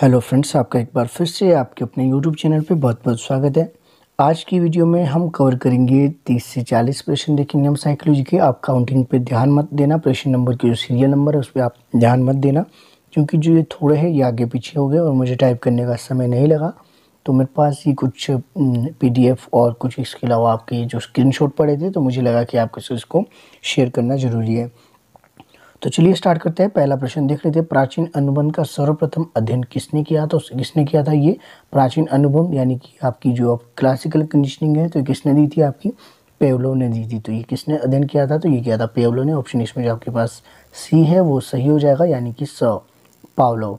hello friends आपका एक बार फिर से आपके अपने यूट्यूब चैनल पे बहुत बहुत स्वागत है आज की वीडियो में हम कवर करेंगे 30 से 40 प्रश्न देखेंगे हम साइकोलॉजी के आप काउंटिंग पे ध्यान मत देना प्रश्न नंबर के जो सीरियल नंबर है उस पर आप ध्यान मत देना क्योंकि जो ये थोड़े है ये आगे पीछे हो गए और मुझे टाइप करने का समय नहीं लगा तो मेरे पास ये कुछ पी और कुछ इसके अलावा आपके जो स्क्रीन पड़े थे तो मुझे लगा कि आपके इसको शेयर करना ज़रूरी है तो चलिए स्टार्ट करते हैं पहला प्रश्न देख लेते हैं प्राचीन अनुबंध का सर्वप्रथम अध्ययन किसने किया तो किसने किया था ये प्राचीन अनुबंध यानी कि आपकी जो क्लासिकल कंडीशनिंग है तो किसने दी थी आपकी पेवलो ने दी थी तो ये किसने अध्ययन किया था तो ये किया था पेवलो ने ऑप्शन इसमें जो आपके पास सी है वो सही हो जाएगा यानी कि स पावलो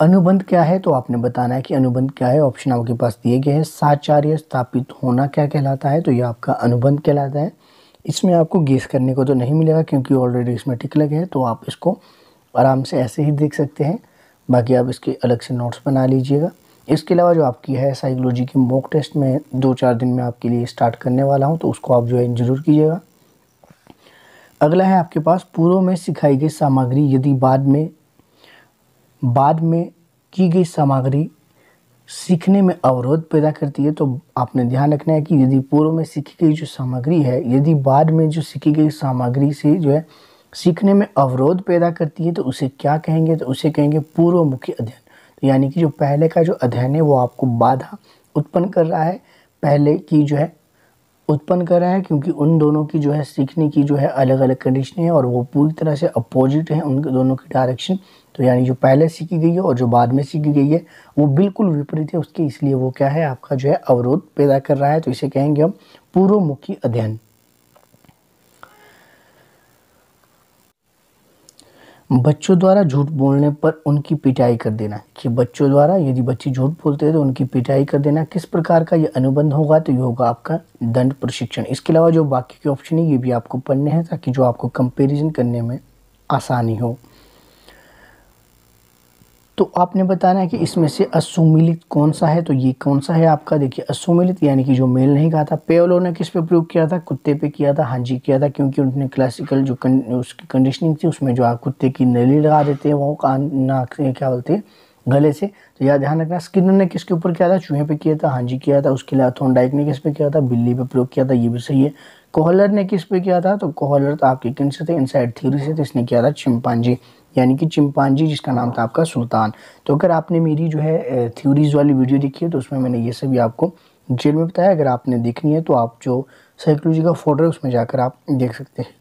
अनुबंध क्या है तो आपने बताना है कि अनुबंध क्या है ऑप्शन आपके पास दिए गए हैं साचार्य स्थापित होना क्या कहलाता है तो ये आपका अनुबंध कहलाता है इसमें आपको गेस करने को तो नहीं मिलेगा क्योंकि ऑलरेडी इसमें टिक लगे हैं तो आप इसको आराम से ऐसे ही देख सकते हैं बाकी आप इसके अलग से नोट्स बना लीजिएगा इसके अलावा जो आपकी है साइकोलॉजी की मॉक टेस्ट में दो चार दिन में आपके लिए स्टार्ट करने वाला हूँ तो उसको आप है जरूर कीजिएगा अगला है आपके पास पूर्व में सिखाई गई सामग्री यदि बाद में बाद में की गई सामग्री सीखने में अवरोध पैदा करती है तो आपने ध्यान रखना है कि यदि पूर्व में सीखी गई जो सामग्री है यदि बाद में जो सीखी गई सामग्री से जो है सीखने में अवरोध पैदा करती है तो उसे क्या कहेंगे तो उसे कहेंगे पूर्वमुखी अध्ययन तो यानी कि जो पहले का जो अध्ययन है वो आपको बाधा उत्पन्न कर रहा है पहले की जो है उत्पन्न कर रहा है क्योंकि उन दोनों की जो है सीखने की जो है अलग अलग कंडीशन है और वो पूरी तरह से अपोजिट हैं उन दोनों की डायरेक्शन तो यानी जो पहले सीखी गई है और जो बाद में सीखी गई है वो बिल्कुल विपरीत है उसके इसलिए वो क्या है आपका जो है अवरोध पैदा कर रहा है तो इसे कहेंगे हम पूर्वमुखी अध्ययन बच्चों द्वारा झूठ बोलने पर उनकी पिटाई कर देना कि बच्चों द्वारा यदि बच्चे झूठ बोलते हैं तो उनकी पिटाई कर देना किस प्रकार का ये अनुबंध होगा तो ये होगा आपका दंड प्रशिक्षण इसके अलावा जो बाकी के ऑप्शन है ये भी आपको पढ़ने हैं ताकि जो आपको कंपेरिजन करने में आसानी हो तो आपने बताना है कि इसमें से असुमिलित कौन सा है तो ये कौन सा है आपका देखिए असुमिलित यानी कि जो मेल नहीं कहा था पेवलो ने किस पे प्रयोग किया था कुत्ते पे किया था हाँ जी किया था क्योंकि उन्होंने क्लासिकल जो कन, उसकी कंडीशनिंग थी उसमें जो आप कुत्ते की नली लगा देते हैं वो कान नाक क्या बोलते हैं गले से तो याद ध्यान रखना स्किनर ने किसके ऊपर किया था चूहे पे किया था हाँ जी किया था उसके अलावा थोनडाइक ने किस पे किया था बिल्ली पे प्रयोग किया था ये भी सही है कोहलर ने किस पे किया था तो कोहलर तो आपके किन से थे इनसाइड थ्योरी से तो इसने किया था चिंपांजी यानी कि चिंपांजी जिसका नाम था आपका सुल्तान तो अगर आपने मेरी जो है थ्योरीज़ वाली वीडियो देखी है तो उसमें मैंने ये सभी आपको डिटेल में बताया अगर आपने देखनी है तो आप जो साइकोलॉजी का फोटो है उसमें जाकर आप देख सकते हैं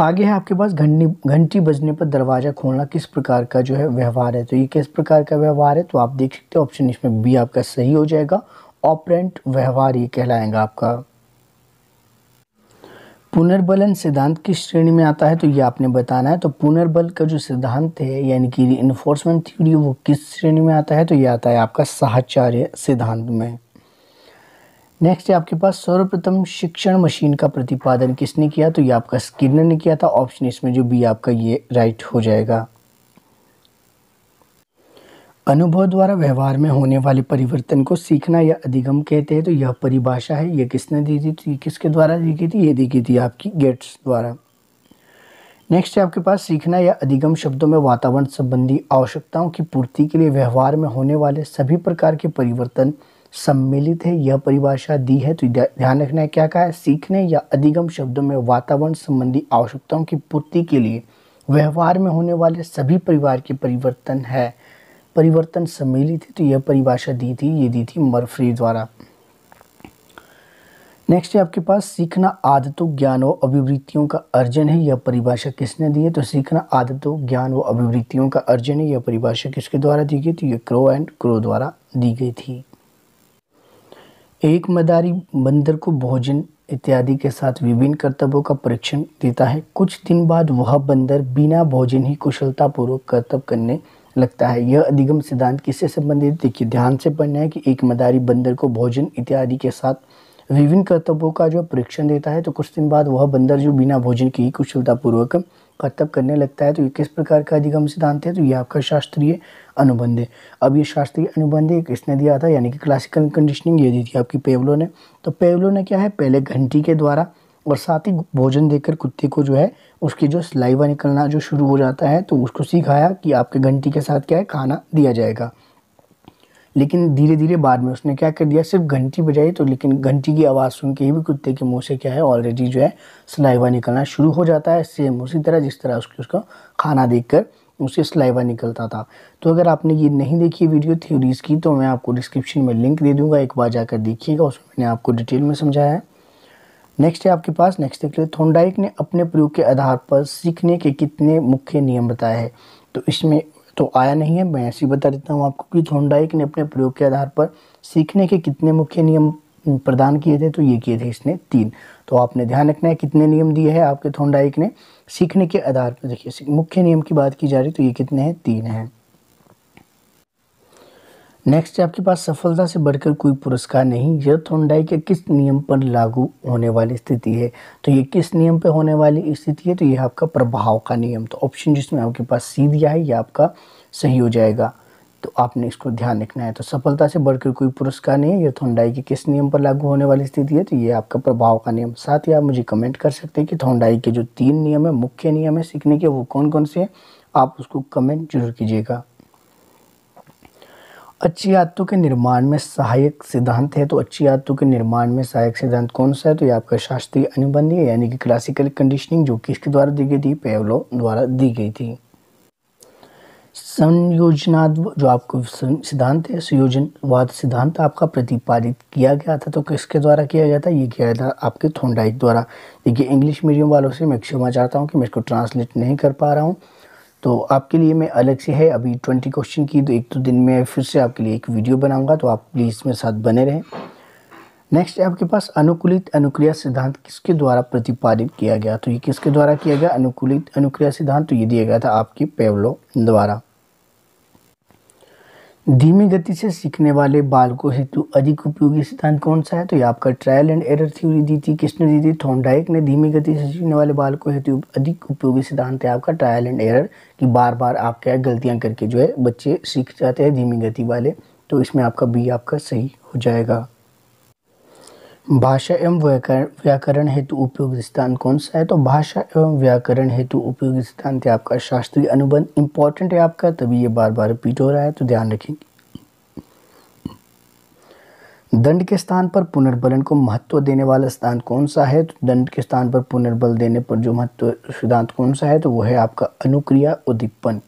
आगे है आपके पास घंटी घंटी बजने पर दरवाज़ा खोलना किस प्रकार का जो है व्यवहार है तो ये किस प्रकार का व्यवहार है तो आप देख सकते हैं ऑप्शन इसमें बी आपका सही हो जाएगा ऑपरेंट व्यवहार ये कहलाएगा आपका पुनर्बलन सिद्धांत किस श्रेणी में आता है तो ये आपने बताना है तो पुनर्बल का जो सिद्धांत है यानी कि इन्फोर्समेंट थ्योरी वो किस श्रेणी में आता है तो ये आता है आपका साहचार्य सिद्धांत में नेक्स्ट है आपके पास सर्वप्रथम शिक्षण मशीन का प्रतिपादन किसने किया तो ये आपका स्किनर ने किया था ऑप्शन इसमें जो बी आपका ये राइट हो जाएगा अनुभव द्वारा व्यवहार में होने वाले परिवर्तन को सीखना या अधिगम कहते हैं तो यह परिभाषा है यह किसने दी थी तो किसके द्वारा दी गई थी ये दी गई थी आपकी गेट्स द्वारा नेक्स्ट है आपके पास सीखना या अधिगम शब्दों में वातावरण संबंधी आवश्यकताओं की पूर्ति के लिए व्यवहार में होने वाले सभी प्रकार के परिवर्तन सम्मिलित है यह परिभाषा दी है तो ध्यान रखना है क्या कहा है सीखने या अधिगम शब्दों में वातावरण संबंधी आवश्यकताओं की पूर्ति के लिए व्यवहार में होने वाले सभी परिवार के परिवर्तन है परिवर्तन सम्मिलित है तो यह परिभाषा दी थी ये दी थी मरफ्री द्वारा नेक्स्ट है आपके पास सीखना आदतों ज्ञान व अभिवृत्तियों का अर्जन है यह परिभाषा किसने दी है तो सीखना आदतों ज्ञान व अभिवृत्तियों का अर्जन है यह परिभाषा किसके द्वारा दी गई तो यह क्रो एंड क्रो द्वारा दी गई थी एक मदारी बंदर को भोजन इत्यादि के साथ विभिन्न कर्तव्यों का परीक्षण देता है कुछ दिन बाद वह बंदर बिना भोजन ही कुशलतापूर्वक कर्तव्य करने लगता है यह अधिगम सिद्धांत किससे संबंधित देखिए ध्यान से पढ़ना है कि एक मदारी बंदर को भोजन इत्यादि के साथ विभिन्न कर्तव्यों का जो परीक्षण देता है तो कुछ दिन बाद वह बंदर जो बिना भोजन के ही कुशलतापूर्वक कर्तव्य करने लगता है तो ये किस प्रकार का अधिगम सिद्धांत है तो ये आपका शास्त्रीय अनुबंध है अब ये शास्त्रीय अनुबंध एक इसने दिया था यानी कि क्लासिकल कंडीशनिंग ये दी थी आपकी पेवलो ने तो पेवलो ने क्या है पहले घंटी के द्वारा और साथ ही भोजन देकर कुत्ते को जो है उसकी जो सलाइवा निकलना जो शुरू हो जाता है तो उसको सिखाया कि आपके घंटी के साथ क्या है खाना दिया जाएगा लेकिन धीरे धीरे बाद में उसने क्या कर दिया सिर्फ घंटी बजाई तो लेकिन घंटी की आवाज़ सुन के ही भी कुत्ते के मुंह से क्या है ऑलरेडी जो है सलाइवा निकलना शुरू हो जाता है सेम उसी तरह जिस तरह उसके उसका खाना देख कर उसे सलाइवा निकलता था तो अगर आपने ये नहीं देखी वीडियो थ्योरीज़ की तो मैं आपको डिस्क्रिप्शन में लिंक दे दूँगा एक बार जाकर देखिएगा उसमें मैंने आपको डिटेल में समझाया है नेक्स्ट है आपके पास नेक्स्ट देख लेते थोंडाइक ने अपने प्रयोग के आधार पर सीखने के कितने मुख्य नियम बताए हैं तो इसमें तो आया नहीं है मैं ऐसे ही बता देता हूँ आपको कि थोंडाइक ने अपने प्रयोग के आधार पर सीखने के कितने मुख्य नियम प्रदान किए थे तो ये किए थे इसने तीन तो आपने ध्यान रखना है कितने नियम दिए हैं आपके थोंडाइक ने सीखने के आधार पर देखिए मुख्य नियम की बात की जा रही तो ये कितने हैं तीन हैं नेक्स्ट आपके पास सफलता से बढ़कर कोई पुरस्कार नहीं यह थोंडाई के किस नियम पर लागू होने वाली स्थिति है तो ये किस नियम पे होने वाली स्थिति है तो ये आपका प्रभाव का नियम तो ऑप्शन जिसमें आपके पास सी दिया है ये आपका सही हो जाएगा तो आपने इसको ध्यान रखना है तो सफलता से बढ़कर कोई पुरस्कार नहीं है यह थोंडाई के किस नियम पर लागू होने वाली स्थिति है तो ये आपका प्रभाव का नियम साथ ही आप मुझे कमेंट कर सकते हैं कि थोंडाई के जो तीन नियम है मुख्य नियम है सीखने के वो कौन कौन से हैं आप उसको कमेंट जरूर कीजिएगा अच्छी आदतों के निर्माण में सहायक सिद्धांत है तो अच्छी आदतों के निर्माण में सहायक सिद्धांत कौन सा है तो ये आपका शास्त्रीय अनुबंध है यानी कि क्लासिकल कंडीशनिंग जो किसके द्वारा दी गई थी पेवलो द्वारा दी गई थी संयोजना जो आपको सिद्धांत है संयोजनवाद सिद्धांत आपका प्रतिपादित किया गया था तो किसके द्वारा किया गया था ये किया था आपके थोंडाइट द्वारा देखिए इंग्लिश मीडियम वालों से मैं क्षमा चाहता हूँ कि मैं इसको ट्रांसलेट नहीं कर पा रहा हूँ तो आपके लिए मैं अलग से है अभी ट्वेंटी क्वेश्चन की तो एक तो दिन में फिर से आपके लिए एक वीडियो बनाऊंगा तो आप प्लीज़ मेरे साथ बने रहें नेक्स्ट है आपके पास अनुकूलित अनुक्रिया सिद्धांत किसके द्वारा प्रतिपादित किया गया तो ये किसके द्वारा किया गया अनुकूलित अनुक्रिया सिद्धांत तो ये दिया गया था आपके पेवलो द्वारा धीमी गति से सीखने वाले बालकों हेतु अधिक उपयोगी सिद्धांत कौन सा है तो ये आपका ट्रायल एंड एरर थ्योरी दी थी किसने दी थी थॉन्डाइक ने धीमी गति से सीखने वाले बालकों हेतु अधिक उपयोगी सिद्धांत है आपका ट्रायल एंड एरर कि बार बार आप क्या गलतियां करके जो है बच्चे सीख जाते हैं धीमी गति वाले तो इसमें आपका बी आपका सही हो जाएगा भाषा एवं व्याकरण हेतु उपयोग स्थान कौन सा है तो भाषा एवं व्याकरण हेतु उपयोग स्थान थे आपका शास्त्रीय अनुबंध इंपॉर्टेंट है आपका तभी ये बार बार रिपीट हो रहा है तो ध्यान रखेंगे दंड के स्थान पर पुनर्बलन को महत्व देने वाला स्थान कौन सा है तो दंड के स्थान पर पुनर्बल देने पर जो महत्व सिद्धांत कौन सा है तो वह है आपका अनुक्रिया उद्दीपन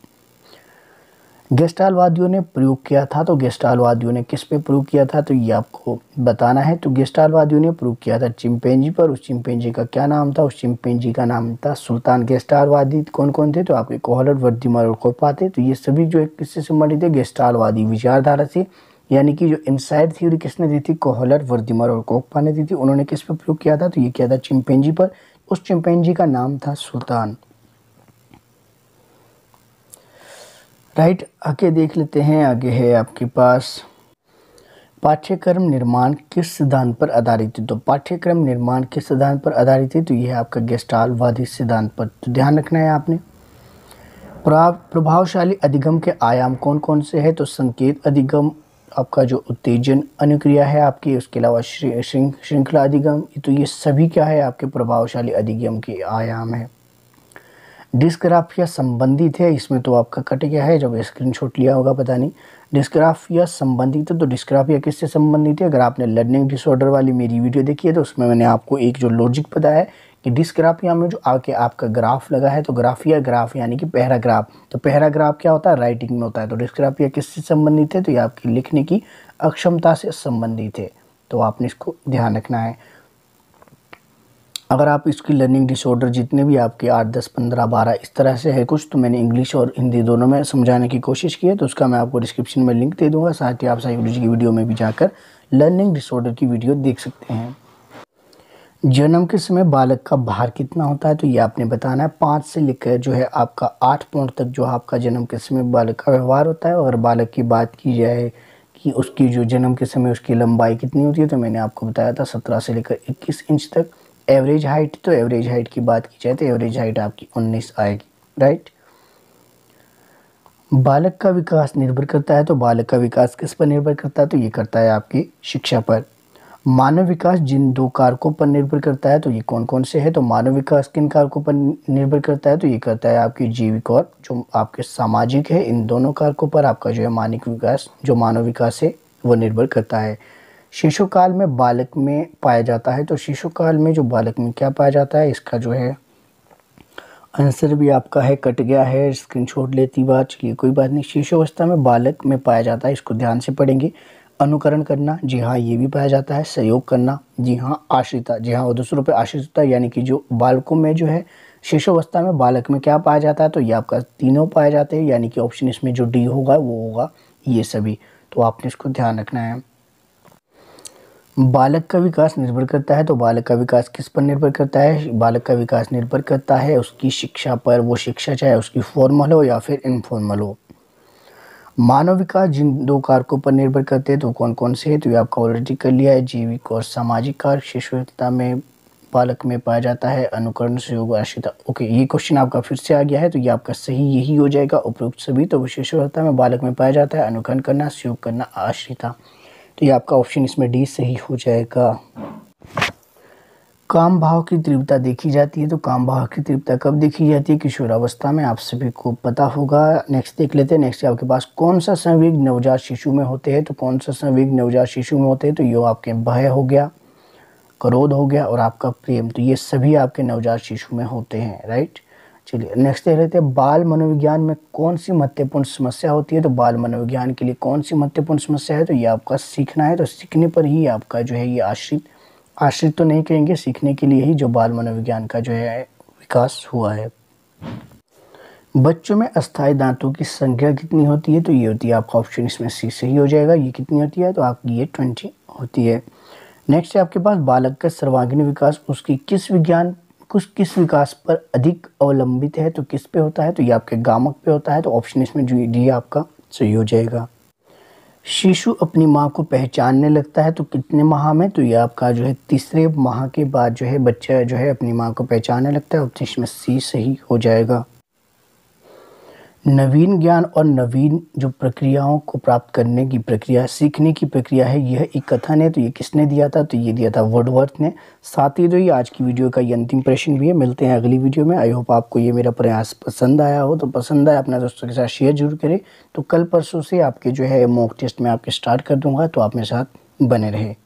गेस्टालवादियों ने प्रयोग किया था तो गेस्टालवादियों ने किस पे प्रयोग किया था तो ये आपको बताना है तो गेस्टालवादियों ने प्रयोग किया था चिमपेंजी पर उस चिमपेंजी का क्या नाम था उस चिमपेंजी का नाम था सुल्तान गेस्टालवादी कौन कौन थे तो आपके कोहलर वर्दीमर और कोपा थे तो ये सभी जो है किससे संबंधित थे गेस्टालवादी विचारधारा से यानी कि जो इनसाइड थ्योरी किसने दी थी कोहलर वर्दीमर और कोपा ने दी थी उन्होंने किस पर प्रयोग किया था तो ये किया था चिमपेंजी पर उस चिमपेंजी का नाम था सुल्तान राइट आके देख लेते हैं आगे है आपके पास पाठ्यक्रम निर्माण किस सिद्धांत पर आधारित है तो पाठ्यक्रम निर्माण किस सिद्धांत पर आधारित है तो यह आपका गेस्टालवादी सिद्धांत पर तो ध्यान रखना है आपने प्रभावशाली अधिगम के आयाम कौन कौन से हैं तो संकेत अधिगम आपका जो उत्तेजन अनुक्रिया है आपकी उसके अलावा श्रृंखला श्रिं, अधिगम तो ये सभी क्या है आपके प्रभावशाली अधिगम के आयाम है डिस्क्राफिया संबंधित है इसमें तो आपका कट गया है जब स्क्रीनशॉट लिया होगा पता नहीं डिस्क्राफिया संबंधित है तो डिस्क्राफिया किससे संबंधित है अगर आपने लर्निंग डिसऑर्डर वाली मेरी वीडियो देखी है तो उसमें मैंने आपको एक जो लॉजिक बताया कि डिस्क्राफिया में जो आके आपका ग्राफ लगा है तो ग्राफिया ग्राफ यानी कि पैराग्राफ तो पैराग्राफ क्या होता है राइटिंग में होता है तो डिस्क्राफिया किससे संबंधित है तो ये आपकी लिखने की अक्षमता से संबंधित है तो आपने इसको ध्यान रखना है अगर आप इसकी लर्निंग डिसऑर्डर जितने भी आपके आठ दस पंद्रह बारह इस तरह से है कुछ तो मैंने इंग्लिश और हिंदी दोनों में समझाने की कोशिश की है तो उसका मैं आपको डिस्क्रिप्शन में लिंक दे दूँगा साथ ही आप साइकोलॉजी की वीडियो में भी जाकर लर्निंग डिसऑर्डर की वीडियो देख सकते हैं जन्म के समय बालक का भार कितना होता है तो ये आपने बताना है पाँच से लेकर जो है आपका आठ पॉइंट तक जो आपका जन्म के समय बालक का व्यवहार होता है और बालक की बात की जाए कि उसकी जो जन्म के समय उसकी लंबाई कितनी होती है तो मैंने आपको बताया था सत्रह से लेकर इक्कीस इंच तक एवरेज हाइट तो एवरेज हाइट की बात की जाए तो एवरेज हाइट आपकी 19 आएगी राइट बालक का विकास निर्भर करता है तो बालक का विकास किस पर निर्भर करता है तो ये करता है आपकी शिक्षा पर मानव विकास जिन दो कारकों पर निर्भर करता है तो ये कौन कौन से है तो मानव विकास किन कारकों पर निर्भर करता है तो ये करता है आपकी जीविक और जो आपके सामाजिक है इन दोनों कारकों पर आपका जो है मानव विकास जो मानव विकास है वो निर्भर करता है शिशुकाल में बालक में पाया जाता है तो शिशुकाल में जो बालक में क्या पाया जाता है इसका जो है आंसर भी आपका है कट गया है स्क्रीन छोड़ लेती बात चलिए कोई बात नहीं शिशु अवस्था में बालक में पाया जाता है इसको ध्यान से पढ़ेंगे अनुकरण करना जी हाँ ये भी पाया जाता है सहयोग करना जी हाँ आश्रिता जी हाँ दूसरों पर आश्रितता यानी कि जो बालकों में जो है अवस्था में बालक में क्या पाया जाता है तो ये आपका तीनों पाए जाते हैं यानी कि ऑप्शन इसमें जो डी होगा वो होगा ये सभी तो आपने इसको ध्यान रखना है बालक का विकास निर्भर करता है तो बालक का विकास किस पर निर्भर करता है बालक का विकास निर्भर करता है उसकी शिक्षा पर वो शिक्षा चाहे उसकी फॉर्मल हो या फिर इनफॉर्मल हो मानव विकास जिन दो कारकों पर निर्भर करते हैं तो कौन कौन से हैं तो ये आपका ऑलरेडी कर लिया है जीविक और सामाजिक कार्य शिशुता में बालक में पाया जाता है अनुकरण सहयोग आश्रिता ओके ये क्वेश्चन आपका फिर से आ गया है तो ये आपका सही यही हो जाएगा उपरोक्त सभी तो शिशुता में बालक में पाया जाता है अनुकरण करना सहयोग करना आश्रिता तो ये आपका ऑप्शन इसमें डी सही हो जाएगा काम भाव की तीव्रता देखी जाती है तो काम भाव की तीव्रता कब देखी जाती है किशोरावस्था में आप सभी को पता होगा नेक्स्ट देख लेते हैं नेक्स्ट आपके पास कौन सा संवेग नवजात शिशु में होते हैं तो कौन सा संवेग नवजात शिशु में होते हैं तो यो आपके भय हो गया क्रोध हो गया और आपका प्रेम तो ये सभी आपके नवजात शिशु में होते हैं राइट चलिए नेक्स्ट देख लेते हैं बाल मनोविज्ञान में कौन सी महत्वपूर्ण समस्या होती है तो बाल मनोविज्ञान के लिए कौन सी महत्वपूर्ण समस्या है तो ये आपका सीखना है तो सीखने पर ही आपका जो है ये आश्रित आश्रित तो नहीं कहेंगे सीखने के लिए ही जो बाल मनोविज्ञान का जो है विकास हुआ है बच्चों में अस्थायी दांतों की संख्या कितनी होती है तो ये होती है आपका ऑप्शन इसमें सी से ही हो जाएगा ये कितनी होती है तो आपकी ये ट्वेंटी होती है नेक्स्ट है आपके पास बालक का सर्वांगीण विकास उसकी किस विज्ञान कुछ किस विकास पर अधिक अवलंबित है तो किस पे होता है तो ये आपके गामक पे होता है तो ऑप्शन इसमें जो डी आपका सही हो जाएगा शिशु अपनी माँ को पहचानने लगता है तो कितने माह में तो ये आपका जो है तीसरे माह के बाद जो है बच्चा जो है अपनी माँ को पहचानने लगता है ऑप्शन तो इसमें सी सही हो जाएगा नवीन ज्ञान और नवीन जो प्रक्रियाओं को प्राप्त करने की प्रक्रिया सीखने की प्रक्रिया है यह एक कथन है तो ये किसने दिया था तो ये दिया था वर्डवर्थ ने साथ ही जो तो ये आज की वीडियो का ये अंतिम प्रश्न भी है मिलते हैं अगली वीडियो में आई होप आपको ये मेरा प्रयास पसंद आया हो तो पसंद आया अपने दोस्तों के साथ शेयर जरूर करें तो कल परसों से आपके जो है मॉक टेस्ट में आपके स्टार्ट कर दूँगा तो आप मेरे साथ बने रहें